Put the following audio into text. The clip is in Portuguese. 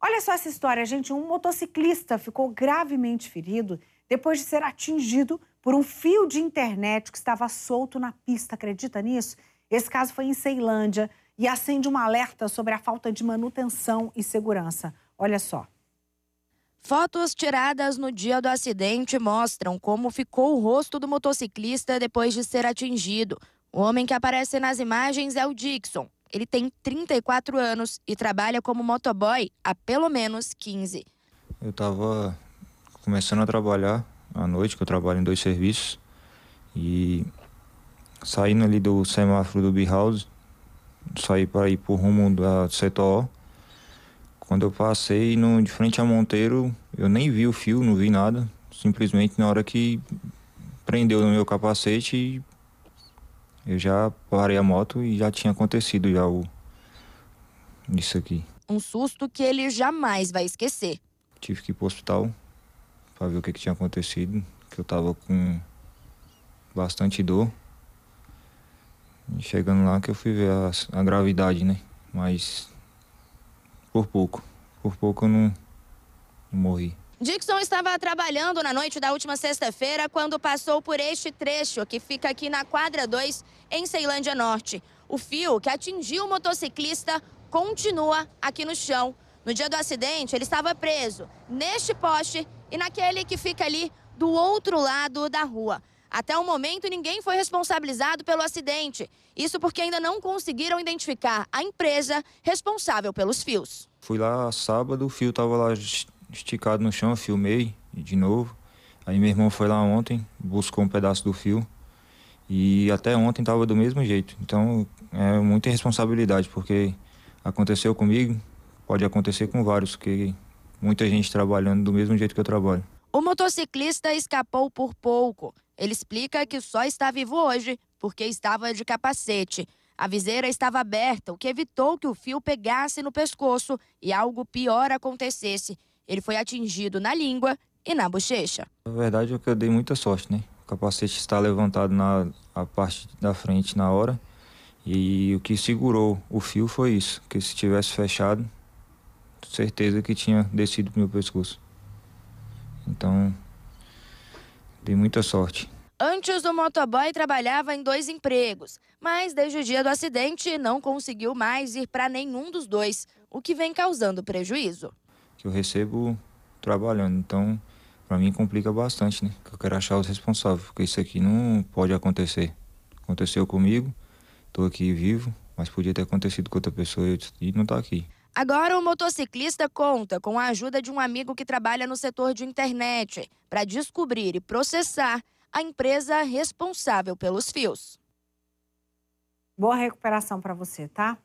Olha só essa história, gente. Um motociclista ficou gravemente ferido depois de ser atingido por um fio de internet que estava solto na pista. Acredita nisso? Esse caso foi em Ceilândia e acende um alerta sobre a falta de manutenção e segurança. Olha só. Fotos tiradas no dia do acidente mostram como ficou o rosto do motociclista depois de ser atingido. O homem que aparece nas imagens é o Dixon, ele tem 34 anos e trabalha como motoboy há pelo menos 15. Eu estava começando a trabalhar à noite, que eu trabalho em dois serviços, e saindo ali do semáforo do B-House, saí para ir para o rumo da setor Quando eu passei no, de frente a Monteiro, eu nem vi o fio, não vi nada. Simplesmente na hora que prendeu no meu capacete eu já parei a moto e já tinha acontecido já o isso aqui. Um susto que ele jamais vai esquecer. Tive que ir pro hospital para ver o que, que tinha acontecido, que eu tava com bastante dor. E chegando lá que eu fui ver a, a gravidade, né? Mas por pouco, por pouco eu não, não morri. Dixon estava trabalhando na noite da última sexta-feira quando passou por este trecho que fica aqui na quadra 2, em Ceilândia Norte. O fio que atingiu o motociclista continua aqui no chão. No dia do acidente, ele estava preso neste poste e naquele que fica ali do outro lado da rua. Até o momento, ninguém foi responsabilizado pelo acidente. Isso porque ainda não conseguiram identificar a empresa responsável pelos fios. Fui lá sábado, o fio estava lá esticado no chão, filmei de novo. Aí meu irmão foi lá ontem, buscou um pedaço do fio e até ontem estava do mesmo jeito. Então é muita responsabilidade, porque aconteceu comigo, pode acontecer com vários, que muita gente trabalhando do mesmo jeito que eu trabalho. O motociclista escapou por pouco. Ele explica que só está vivo hoje porque estava de capacete. A viseira estava aberta, o que evitou que o fio pegasse no pescoço e algo pior acontecesse. Ele foi atingido na língua e na bochecha. Na verdade é que eu dei muita sorte, né? O capacete está levantado na a parte da frente na hora. E o que segurou o fio foi isso, que se tivesse fechado, certeza que tinha descido pro meu pescoço. Então, dei muita sorte. Antes, o motoboy trabalhava em dois empregos, mas desde o dia do acidente não conseguiu mais ir para nenhum dos dois, o que vem causando prejuízo que eu recebo trabalhando. Então, para mim complica bastante, né? eu quero achar os responsáveis, porque isso aqui não pode acontecer. Aconteceu comigo, estou aqui vivo, mas podia ter acontecido com outra pessoa e não está aqui. Agora, o motociclista conta com a ajuda de um amigo que trabalha no setor de internet para descobrir e processar a empresa responsável pelos fios. Boa recuperação para você, tá?